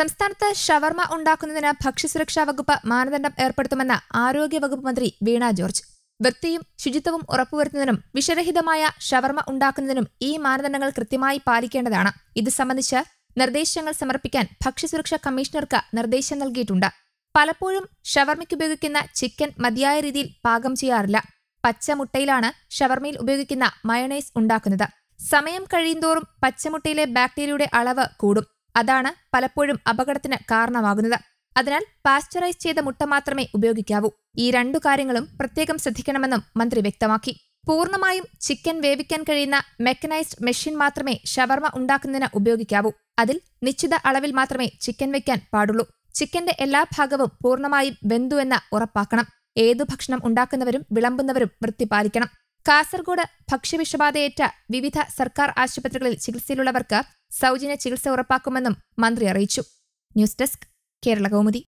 സംസ്ഥാനത്ത് ഷവർമ ഉണ്ടാക്കുന്നതിന് ഭക്ഷ്യസുരക്ഷാ വകുപ്പ് മാനദണ്ഡം ഏർപ്പെടുത്തുമെന്ന് ആരോഗ്യവകുപ്പ് മന്ത്രി വീണ ജോർജ് വൃത്തിയും ശുചിത്വവും ഉറപ്പുവരുത്തുന്നതിനും വിഷരഹിതമായ ഷവർമ ഉണ്ടാക്കുന്നതിനും ഈ മാനദണ്ഡങ്ങൾ കൃത്യമായി പാലിക്കേണ്ടതാണ് ഇത് സംബന്ധിച്ച് നിർദ്ദേശങ്ങൾ സമർപ്പിക്കാൻ ഭക്ഷ്യസുരക്ഷാ കമ്മീഷണർക്ക് നിർദ്ദേശം നൽകിയിട്ടുണ്ട് പലപ്പോഴും ഷവർമയ്ക്ക് ഉപയോഗിക്കുന്ന ചിക്കൻ മതിയായ രീതിയിൽ പാകം ചെയ്യാറില്ല പച്ചമുട്ടയിലാണ് ഷവർമയിൽ ഉപയോഗിക്കുന്ന മയണൈസ് ഉണ്ടാക്കുന്നത് സമയം കഴിയുന്തോറും പച്ചമുട്ടയിലെ ബാക്ടീരിയയുടെ അളവ് കൂടും അതാണ് പലപ്പോഴും അപകടത്തിന് കാരണമാകുന്നത് അതിനാൽ പാസ്ചറൈസ് ചെയ്ത മുട്ട മാത്രമേ ഉപയോഗിക്കാവൂ ഈ രണ്ടു കാര്യങ്ങളും പ്രത്യേകം ശ്രദ്ധിക്കണമെന്നും മന്ത്രി വ്യക്തമാക്കി പൂർണ്ണമായും ചിക്കൻ വേവിക്കാൻ കഴിയുന്ന മെക്കനൈസ്ഡ് മെഷീൻ മാത്രമേ ഷവർമ ഉണ്ടാക്കുന്നതിന് ഉപയോഗിക്കാവൂ അതിൽ നിശ്ചിത അളവിൽ മാത്രമേ ചിക്കൻ വയ്ക്കാൻ പാടുള്ളൂ ചിക്കന്റെ എല്ലാ ഭാഗവും പൂർണ്ണമായും എന്ന് ഉറപ്പാക്കണം ഏതു ഭക്ഷണം ഉണ്ടാക്കുന്നവരും വിളമ്പുന്നവരും വൃത്തി പാലിക്കണം കാസർഗോഡ് ഭക്ഷ്യവിഷബാധയേറ്റ വിവിധ സർക്കാർ ആശുപത്രികളിൽ ചികിത്സയിലുള്ളവർക്ക് സൗജന്യ ചികിത്സ ഉറപ്പാക്കുമെന്നും മന്ത്രി അറിയിച്ചു ന്യൂസ് ഡെസ്ക് കേരളകൗമുദി